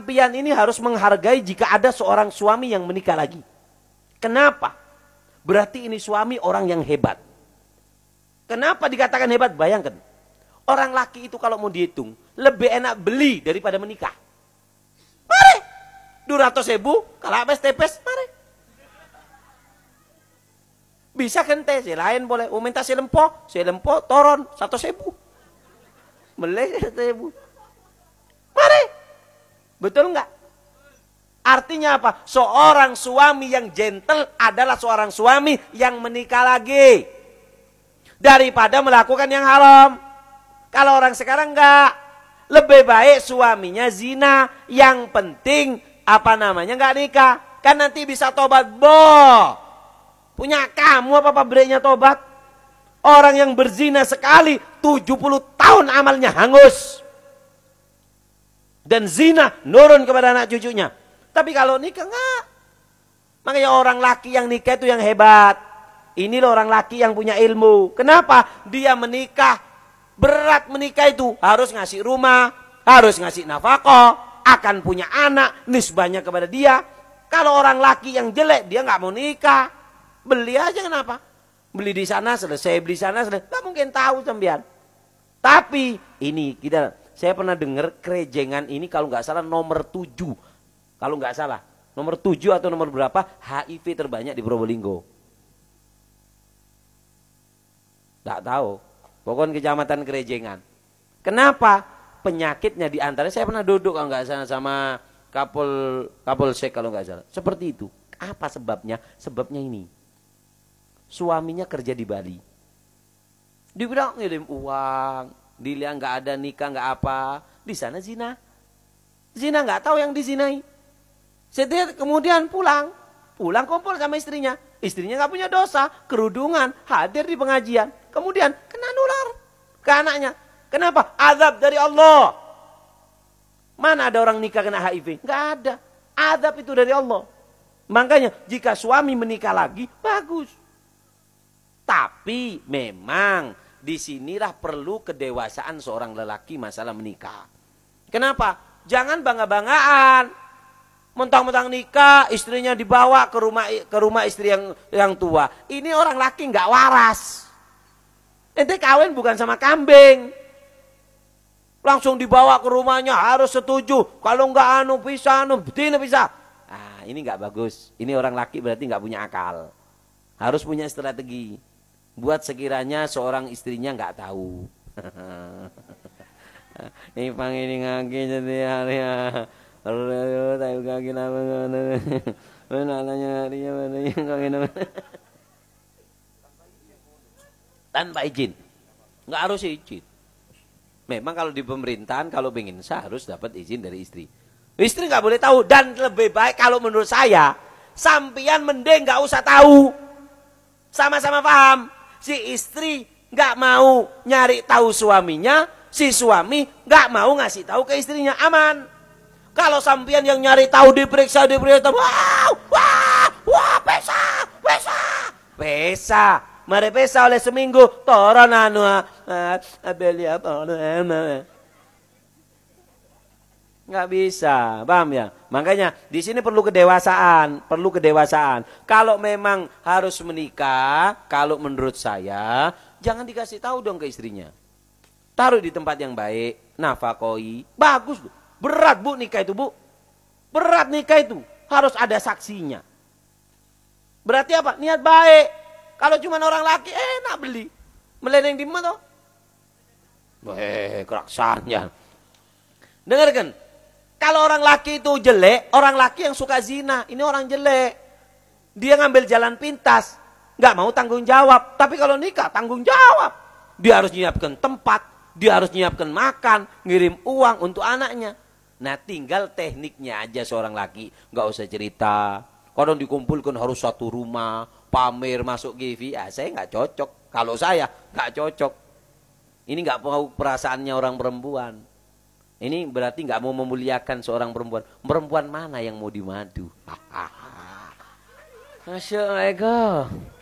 sampian ini harus menghargai jika ada seorang suami yang menikah lagi. Kenapa? Berarti ini suami orang yang hebat. Kenapa dikatakan hebat? Bayangkan. Orang laki itu kalau mau dihitung, lebih enak beli daripada menikah. Mari. 200 ribu, kalau habis tepes, mari. Bisa kente, si lain boleh. Oh minta si lempo, si lempo, toron, satu ribu. boleh satu ribu. Betul enggak? Artinya apa? Seorang suami yang gentle adalah seorang suami yang menikah lagi. Daripada melakukan yang haram. Kalau orang sekarang enggak. Lebih baik suaminya zina. Yang penting apa namanya enggak nikah. Kan nanti bisa tobat. Bo. Punya kamu apa pabriknya tobat? Orang yang berzina sekali 70 tahun amalnya hangus dan zina nurun kepada anak cucunya. Tapi kalau nikah enggak. Makanya orang laki yang nikah itu yang hebat. Ini loh orang laki yang punya ilmu. Kenapa? Dia menikah. Berat menikah itu harus ngasih rumah, harus ngasih nafkah, akan punya anak, nisbahnya kepada dia. Kalau orang laki yang jelek dia nggak mau nikah. Beli aja kenapa? Beli di sana selesai, beli di sana selesai. Gak mungkin tahu sembian. Tapi ini kita saya pernah dengar kerejengan ini kalau nggak salah nomor 7. Kalau nggak salah, nomor 7 atau nomor berapa HIV terbanyak di Probolinggo. Nggak tahu. Pokoknya kecamatan kerejengan. Kenapa? Penyakitnya di antara saya pernah duduk kalau nggak salah sama Kapol Kapolsek kalau nggak salah. Seperti itu. Apa sebabnya? Sebabnya ini. Suaminya kerja di Bali. Dibilang ngirim uang, dilihat nggak ada nikah nggak apa, di sana zina. Zina nggak tahu yang dizinai. Setelah kemudian pulang, pulang kompor sama istrinya. Istrinya nggak punya dosa, kerudungan, hadir di pengajian. Kemudian kena nular ke anaknya. Kenapa? Azab dari Allah. Mana ada orang nikah kena HIV? Nggak ada. Azab itu dari Allah. Makanya jika suami menikah lagi, bagus. Tapi memang disinilah perlu kedewasaan seorang lelaki masalah menikah. Kenapa? Jangan bangga-banggaan. Mentang-mentang nikah, istrinya dibawa ke rumah ke rumah istri yang yang tua. Ini orang laki nggak waras. Ente kawin bukan sama kambing. Langsung dibawa ke rumahnya harus setuju. Kalau nggak anu bisa anu betina anu, bisa. Ah, ini nggak bagus. Ini orang laki berarti nggak punya akal. Harus punya strategi. Buat sekiranya seorang istrinya nggak tahu. Ini ini ngaki jadi hari ya. Tahu kaki nama Menalanya hari ya kaki nama. Tanpa izin, nggak harus izin. Memang kalau di pemerintahan kalau ingin sah harus dapat izin dari istri. Istri nggak boleh tahu dan lebih baik kalau menurut saya sampian mending nggak usah tahu. Sama-sama paham si istri nggak mau nyari tahu suaminya, si suami nggak mau ngasih tahu ke istrinya aman. Kalau sampian yang nyari tahu diperiksa diperiksa, wow, wah, wah, pesa, pesa, pesa. Mari pesa oleh seminggu, toron anu, eh, abelia, ya, eh, Nggak bisa, paham ya? Makanya di sini perlu kedewasaan, perlu kedewasaan. Kalau memang harus menikah, kalau menurut saya, jangan dikasih tahu dong ke istrinya. Taruh di tempat yang baik, nafakoi. Bagus, bu. berat bu nikah itu bu. Berat nikah itu, harus ada saksinya. Berarti apa? Niat baik. Kalau cuma orang laki, enak eh, beli. Meleneng di mana? Eh, keraksannya. Dengarkan, kalau orang laki itu jelek, orang laki yang suka zina, ini orang jelek. Dia ngambil jalan pintas, nggak mau tanggung jawab. Tapi kalau nikah tanggung jawab. Dia harus nyiapkan tempat, dia harus nyiapkan makan, ngirim uang untuk anaknya. Nah tinggal tekniknya aja seorang laki, nggak usah cerita. Kalau dikumpulkan harus satu rumah, pamer masuk GV, ya ah, saya nggak cocok. Kalau saya nggak cocok. Ini nggak perasaannya orang perempuan. Ini berarti nggak mau memuliakan seorang perempuan. Perempuan mana yang mau dimadu? Masya Allah.